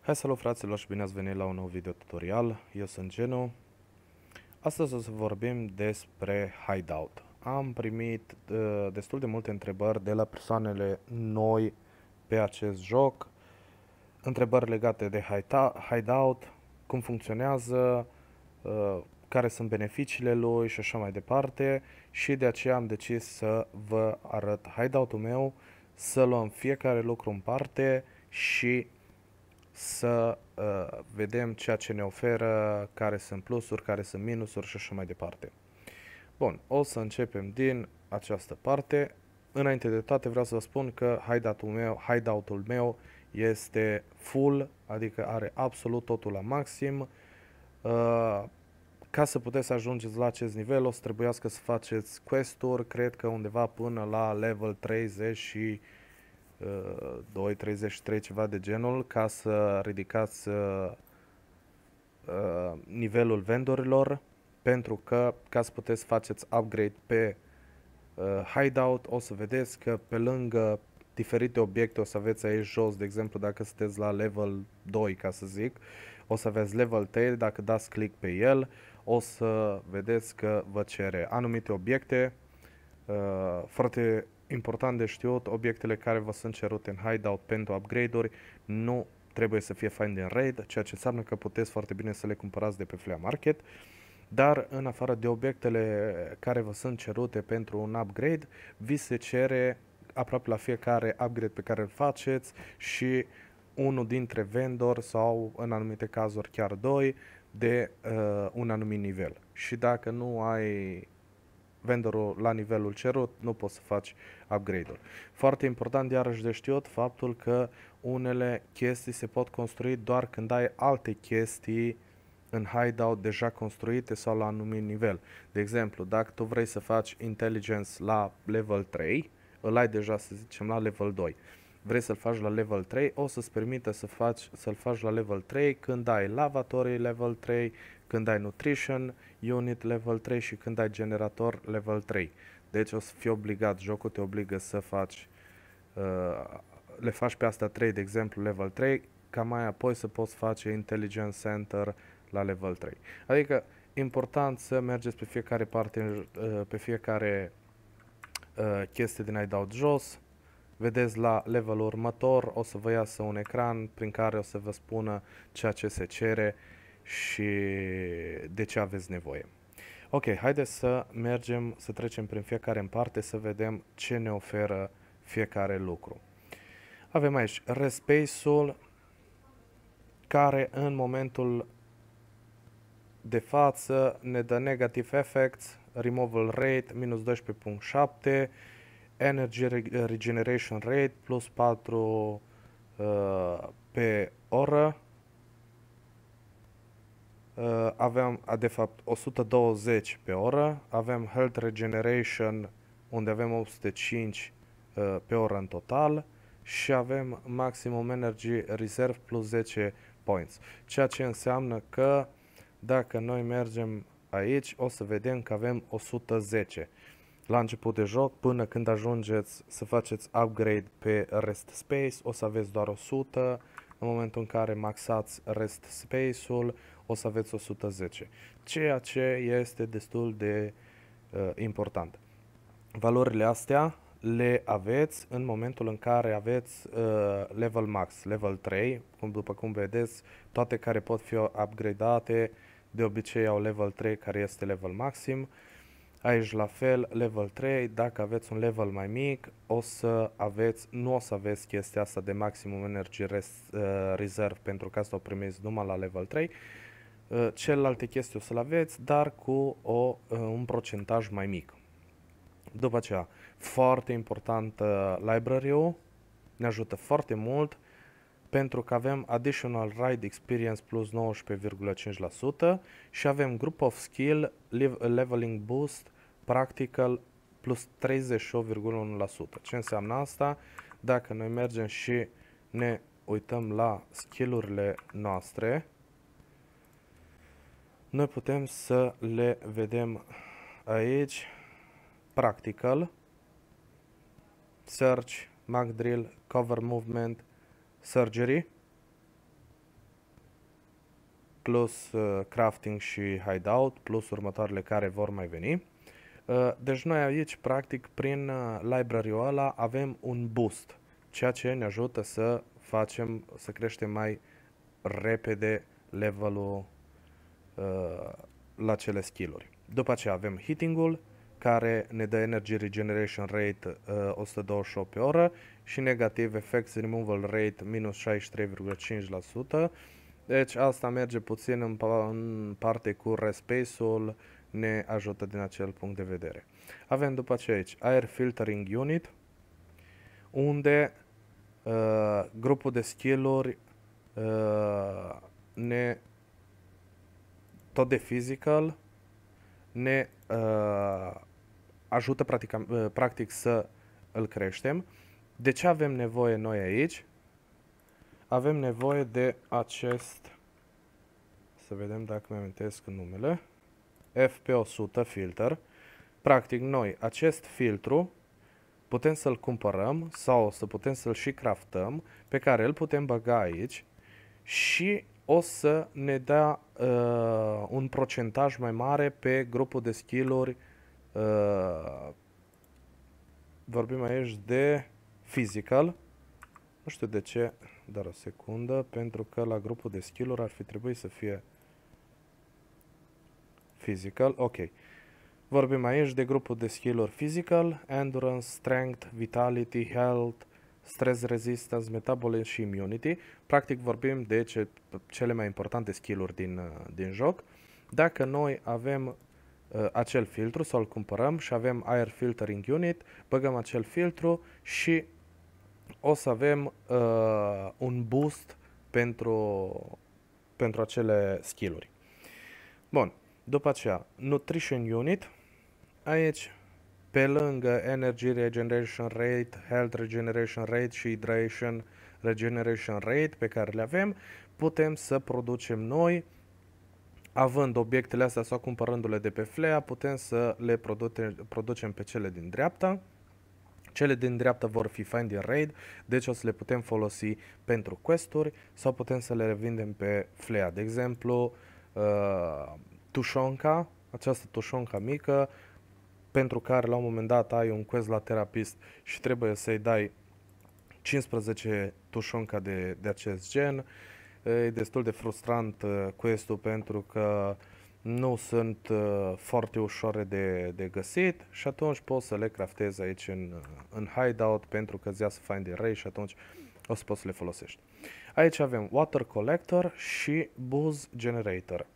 Hai salut fraților și bine ați venit la un nou video tutorial, eu sunt Genu. Astăzi o să vorbim despre Hideout. Am primit uh, destul de multe întrebări de la persoanele noi pe acest joc, întrebări legate de Hideout, cum funcționează, uh, care sunt beneficiile lui și așa mai departe și de aceea am decis să vă arăt hideout-ul meu, să luăm fiecare lucru în parte și să uh, vedem ceea ce ne oferă, care sunt plusuri, care sunt minusuri și așa mai departe. Bun, o să începem din această parte. Înainte de toate vreau să vă spun că hideout-ul meu, hideout meu este full, adică are absolut totul la maxim. Uh, ca să puteți să ajungeți la acest nivel o să trebuiască să faceți quest-uri, cred că undeva până la level 30 și uh, 2, 33, ceva de genul, ca să ridicați uh, uh, nivelul vendorilor, pentru că ca să puteți să faceți upgrade pe uh, hideout, o să vedeți că pe lângă diferite obiecte o să aveți aici jos, de exemplu dacă sunteți la level 2, ca să zic, o să aveți level 3 dacă dați click pe el, uh, o să vedeți că vă cere anumite obiecte. Uh, foarte important de știut, obiectele care vă sunt cerute în Hideout pentru upgrade-uri nu trebuie să fie find din raid, ceea ce înseamnă că puteți foarte bine să le cumpărați de pe Flea Market. Dar în afară de obiectele care vă sunt cerute pentru un upgrade, vi se cere aproape la fiecare upgrade pe care îl faceți și unul dintre vendor sau în anumite cazuri chiar doi de uh, un anumit nivel. Și dacă nu ai vendorul la nivelul cerut, nu poți să faci upgrade-ul. Foarte important iarăși de știut faptul că unele chestii se pot construi doar când ai alte chestii în hideout deja construite sau la anumit nivel. De exemplu, dacă tu vrei să faci intelligence la level 3, îl ai deja, să zicem, la level 2 vrei să-l faci la level 3, o să-ți permite să faci, să-l faci la level 3 când ai lavatorii level 3, când ai nutrition unit level 3 și când ai generator level 3. Deci o să fii obligat, jocul te obligă să faci, uh, le faci pe astea 3, de exemplu, level 3, ca mai apoi să poți face Intelligence Center la level 3. Adică important să mergeți pe fiecare parte, uh, pe fiecare uh, chestie din ai dau jos, Vedeți la levelul următor, o să vă iasă un ecran prin care o să vă spună ceea ce se cere și de ce aveți nevoie. Ok, haideți să mergem, să trecem prin fiecare în parte, să vedem ce ne oferă fiecare lucru. Avem aici respace-ul care în momentul de față ne dă negative effects, removal rate minus 12.7, energy regeneration rate plus 4 uh, pe oră. Uh, avem, de fapt, 120 pe oră. Avem health regeneration unde avem 805 uh, pe oră în total și avem maximum energy reserve plus 10 points. Ceea ce înseamnă că dacă noi mergem aici o să vedem că avem 110 la început de joc până când ajungeți să faceți upgrade pe rest space o să aveți doar 100 în momentul în care maxați rest space-ul o să aveți 110 ceea ce este destul de uh, important valorile astea le aveți în momentul în care aveți uh, level max, level 3, cum după cum vedeți, toate care pot fi upgradate de obicei au level 3 care este level maxim Aici la fel, level 3, dacă aveți un level mai mic, o să aveți, nu o să aveți chestia asta de maximum energy res, uh, reserve pentru că asta o primiți numai la level 3. Uh, celelalte chestii o să le aveți, dar cu o, uh, un procentaj mai mic. După aceea, foarte important uh, library-ul, ne ajută foarte mult pentru că avem Additional Ride Experience plus 19,5% și avem Group of Skill Leveling Boost Practical plus 38,1%. Ce înseamnă asta? Dacă noi mergem și ne uităm la skillurile noastre, noi putem să le vedem aici, Practical, Search, Mag Drill, Cover Movement, surgery, plus uh, crafting și hideout, plus următoarele care vor mai veni. Uh, deci noi aici, practic, prin uh, library-ul ăla avem un boost, ceea ce ne ajută să facem, să creștem mai repede levelul uh, la cele skill-uri. După aceea avem hitting-ul, care ne dă Energy Regeneration Rate uh, 128 pe oră și negativ Effects Removal Rate minus 63,5%. Deci asta merge puțin în, în parte cu respace-ul, ne ajută din acel punct de vedere. Avem după aceea aici Air Filtering Unit, unde uh, grupul de skill-uri uh, ne tot de physical ne uh, ajută practic, uh, practic să îl creștem. De ce avem nevoie noi aici? Avem nevoie de acest, să vedem dacă mi amintesc numele, FP100 filter. Practic noi acest filtru putem să-l cumpărăm sau să putem să-l și craftăm pe care îl putem băga aici și o să ne dea uh, un procentaj mai mare pe grupul de skill-uri Uh, vorbim aici de physical. Nu știu de ce, dar o secundă, pentru că la grupul de skill ar fi trebuit să fie physical. Ok. Vorbim aici de grupul de skill physical, endurance, strength, vitality, health, stress resistance, metabolism și immunity. Practic vorbim de ce, cele mai importante skill-uri din, din joc. Dacă noi avem Uh, acel filtru, să-l cumpărăm și avem Air Filtering Unit, băgăm acel filtru și o să avem uh, un boost pentru, pentru acele skill-uri. Bun, după aceea, Nutrition Unit, aici pe lângă Energy Regeneration Rate, Health Regeneration Rate și Hydration Regeneration Rate pe care le avem, putem să producem noi uh, având obiectele astea sau cumpărându-le de pe Flea, putem să le producem pe cele din dreapta. Cele din dreapta vor fi fine in raid, deci o să le putem folosi pentru questuri sau putem să le revindem pe Flea. De exemplu, uh, Tushonka, această Tushonka mică, pentru care la un moment dat ai un quest la terapist și trebuie să-i dai 15 Tushonka de, de acest gen. Uh, E destul de frustrant uh, questul pentru că nu sunt uh, foarte ușoare de, de găsit și atunci pot să le craftez aici în, uh, în hideout pentru că zia să find array și atunci o să poți să le folosești. Aici avem Water Collector și booze Generator.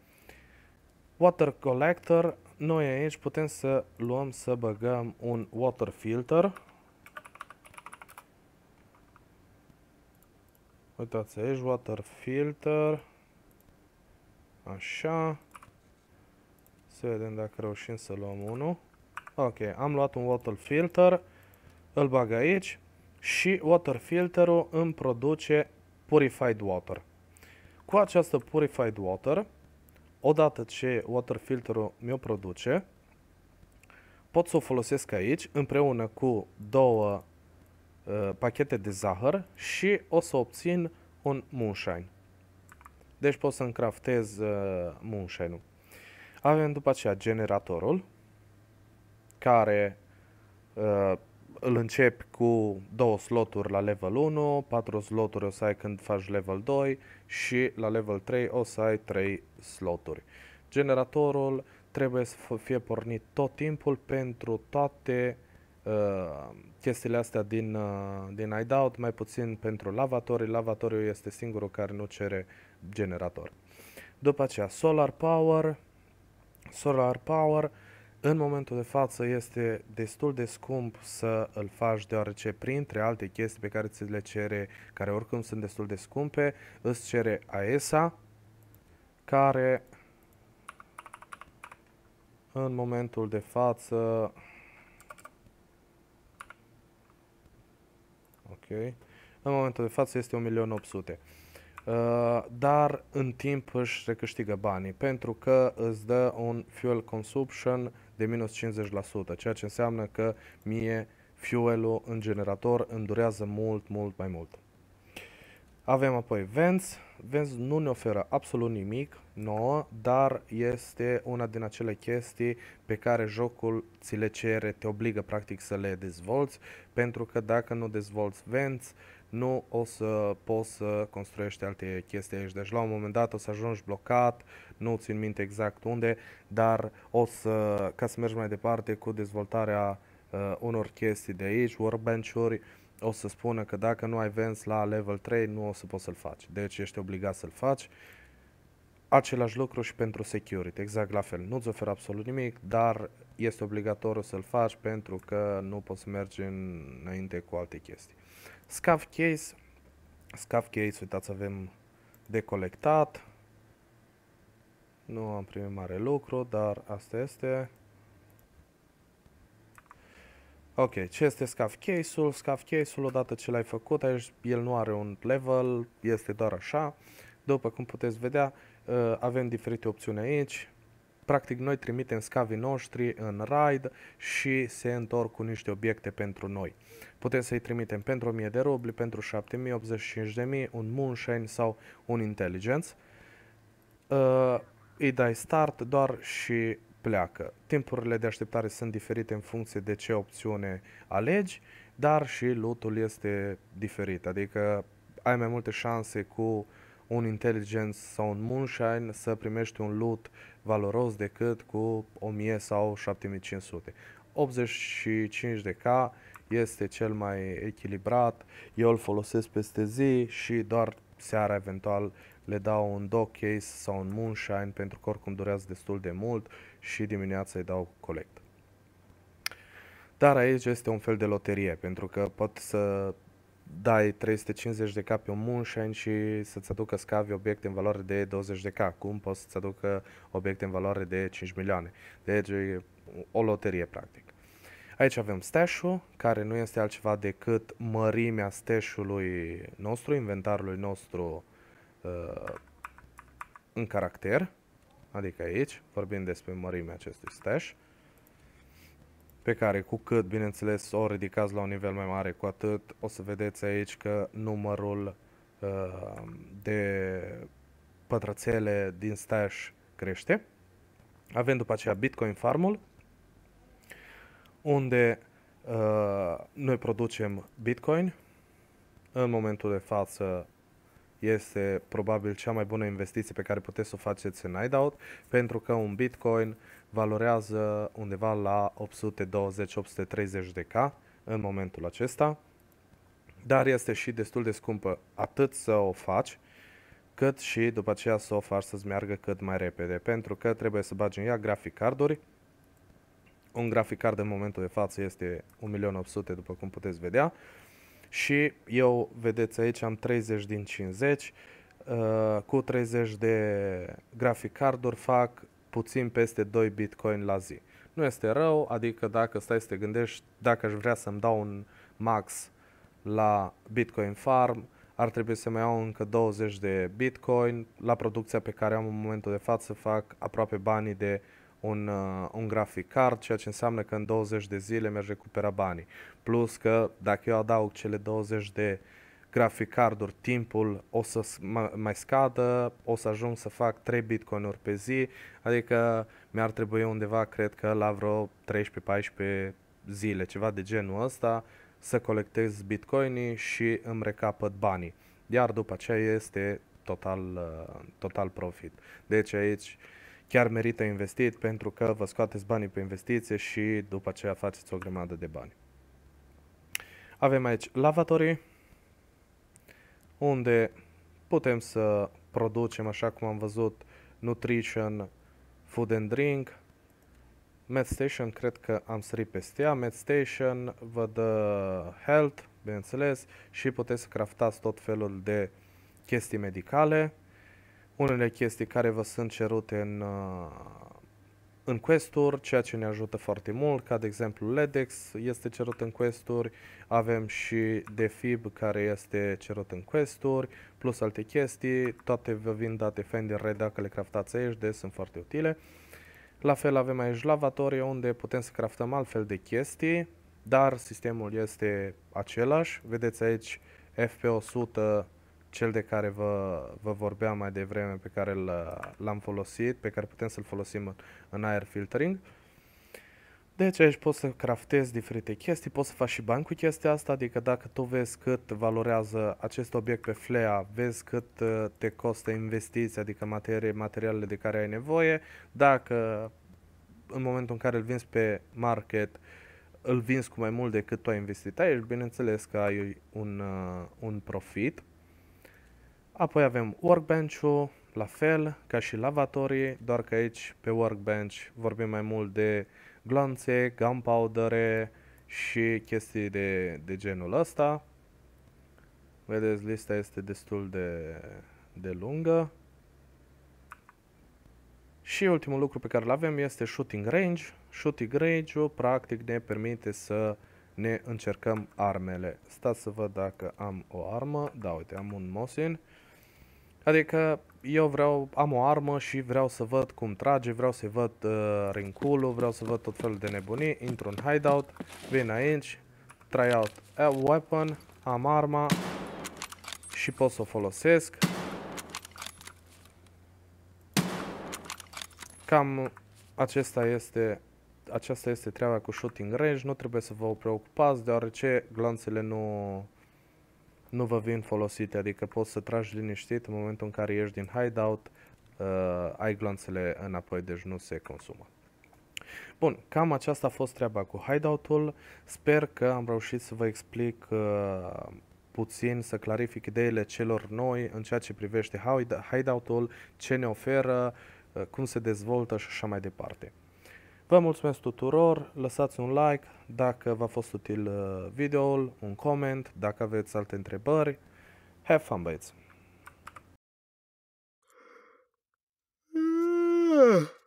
Water Collector, noi aici putem să luăm să băgăm un water filter Uitați aici, water filter. Așa. Să vedem dacă reușim să luăm unul. Ok, am luat un water filter. Îl bag aici. Și water filterul îmi produce purified water. Cu această purified water, odată ce water filterul mi-o produce, pot să o folosesc aici împreună cu două Uh, pachete de zahăr și o să obțin un moonshine. Deci pot să-mi craftez uh, moonshine-ul. Avem după aceea generatorul, care uh, îl începi cu două sloturi la level 1, patru sloturi o să ai când faci level 2 și la level 3 o să ai 3 sloturi. Generatorul trebuie să fie pornit tot timpul pentru toate uh, uh, chestiile astea din, uh, din iDoubt, mai puțin pentru lavatorii. Lavatorul este singurul care nu cere generator. După aceea, Solar Power. Solar Power în momentul de față este destul de scump să îl faci deoarece printre alte chestii pe care ți le cere, care oricum sunt destul de scumpe, îți cere AESA care în momentul de față În momentul de față este 1.800.000. Uh, dar în timp își recâștigă banii pentru că îți dă un fuel consumption de minus 50%, ceea ce înseamnă că mie fuelul în generator îmi durează mult, mult mai mult. Avem apoi vents. Vezi, nu ne oferă absolut nimic nou, dar este una din acele chestii pe care jocul ți le cere, te obligă practic să le dezvolți, pentru că dacă nu dezvolți vents, nu o să poți să construiești alte chestii aici. Deci la un moment dat o să ajungi blocat, nu țin minte exact unde, dar o să, ca să mergi mai departe cu dezvoltarea uh, unor chestii de aici, workbench-uri, uh, o să spună că dacă nu ai vens la level 3, nu o să poți să-l faci. Deci ești obligat să-l faci. Același lucru și pentru security, exact la fel. Nu-ți oferă absolut nimic, dar este obligatoriu să-l faci pentru că nu poți să mergi înainte cu alte chestii. Scav case, scav case, uitați, avem colectat. Nu am primit mare lucru, dar asta este. Ok, ce este scaf case-ul? Scaf case-ul, odată ce l-ai făcut, aici el nu are un level, este doar așa. După cum puteți vedea, uh, avem diferite opțiuni aici. Practic, noi trimitem scavii noștri în raid și se întorc cu niște obiecte pentru noi. Putem să-i trimitem pentru 1000 de rubli, pentru 7000, 85.000, un moonshine sau un intelligence. Uh, îi dai start doar și pleacă. Timpurile de așteptare sunt diferite în funcție de ce opțiune alegi, dar și lotul este diferit, adică ai mai multe șanse cu un Intelligence sau un Moonshine să primești un loot valoros decât cu 1000 sau 7500. 85k este cel mai echilibrat, eu îl folosesc peste zi și doar seara eventual le dau un dog case sau un moonshine pentru că oricum durează destul de mult și dimineața îi dau colect. Dar aici este un fel de loterie, pentru că pot să dai 350 de K pe un moonshine și să-ți aducă scavi obiecte în valoare de 20 de K. Cum poți să-ți aducă obiecte în valoare de 5 milioane? Deci e o loterie, practic. Aici avem stash care nu este altceva decât mărimea stash nostru, inventarului nostru uh, în caracter. Adică aici vorbim despre mărimea acestui stash pe care cu cât, bineînțeles, o ridicați la un nivel mai mare, cu atât o să vedeți aici că numărul uh, de pătrățele din stash crește. Avem după aceea Bitcoin Farmul, unde uh, noi producem Bitcoin. În momentul de față este probabil cea mai bună investiție pe care puteți să o faceți în Hideout, pentru că un Bitcoin valorează undeva la 820-830 de K în momentul acesta, dar este și destul de scumpă atât să o faci, cât și după aceea să o faci să-ți meargă cât mai repede, pentru că trebuie să bagi în ea grafic carduri. Un grafic card în momentul de față este 1.800.000 după cum puteți vedea, și eu, vedeți aici, am 30 din 50, uh, cu 30 de grafic carduri fac puțin peste 2 bitcoin la zi. Nu este rău, adică dacă stai să te gândești, dacă aș vrea să-mi dau un max la Bitcoin Farm, ar trebui să mai iau încă 20 de Bitcoin. La producția pe care am în momentul de față fac aproape banii de un, uh, un grafic card, ceea ce înseamnă că în 20 de zile mi-aș recupera banii. Plus că dacă eu adaug cele 20 de grafic carduri, timpul o să mai scadă, o să ajung să fac 3 bitcoin-uri pe zi, adică mi-ar trebui undeva, cred că la vreo 13-14 zile, ceva de genul ăsta, să colectez bitcoinii și îmi recapăt banii. Iar după aceea este total, uh, total profit. Deci aici chiar merită investit pentru că vă scoateți banii pe investiție și după aceea faceți o grămadă de bani. Avem aici lavatorii, unde putem să producem, așa cum am văzut, nutrition, food and drink, Med Station, cred că am sărit peste ea, Med Station vă dă health, bineînțeles, și puteți să craftați tot felul de chestii medicale unele chestii care vă sunt cerute în, uh, în quest-uri, ceea ce ne ajută foarte mult, ca de exemplu LEDEX este cerut în quest-uri, avem și Defib care este cerut în quest-uri, plus alte chestii, toate vă vin date Fender Red dacă le craftați aici, de sunt foarte utile. La fel avem aici lavatorie unde putem să craftăm altfel de chestii, dar sistemul este același. Vedeți aici FP100 cel de care vă, vă vorbeam mai devreme, pe care l-am folosit, pe care putem să-l folosim în aer filtering. Deci aici poți să craftezi diferite chestii, poți să faci și bani cu chestia asta, adică dacă tu vezi cât valorează acest obiect pe Flea, vezi cât uh, te costă investiția, adică materie, materialele de care ai nevoie, dacă în momentul în care îl vinzi pe market, îl vinzi cu mai mult decât tu ai investit aici, bineînțeles că ai un, uh, un profit Apoi avem workbench-ul, la fel ca și lavatorii, doar că aici pe workbench vorbim mai mult de glanțe, gunpowder și chestii de, de genul ăsta. Vedeți, lista este destul de, de lungă. Și ultimul lucru pe care îl avem este shooting range. Shooting range-ul practic ne permite să ne încercăm armele. Stați să văd dacă am o armă. Da, uite, am un Mosin. Adică eu vreau, am o armă și vreau să văd cum trage, vreau să-i văd uh, rinculul, vreau să văd tot felul de nebunii, intru în hideout, vin aici, try out a weapon, am arma și pot să o folosesc. Cam acesta este, aceasta este treaba cu shooting range, nu trebuie să vă preocupați deoarece glanțele nu nu vă vin folosite, adică poți să tragi liniștit în momentul în care ieși din hideout, uh, ai glanțele înapoi, deci nu se consumă. Bun, cam aceasta a fost treaba cu hideout-ul. Sper că am reușit să vă explic uh, puțin, să clarific ideile celor noi în ceea ce privește hideout-ul, ce ne oferă, uh, cum se dezvoltă și așa mai departe. Vă mulțumesc tuturor, lăsați un like dacă v-a fost util uh, videoul, un coment, dacă aveți alte întrebări. Have fun, băieți! Yeah.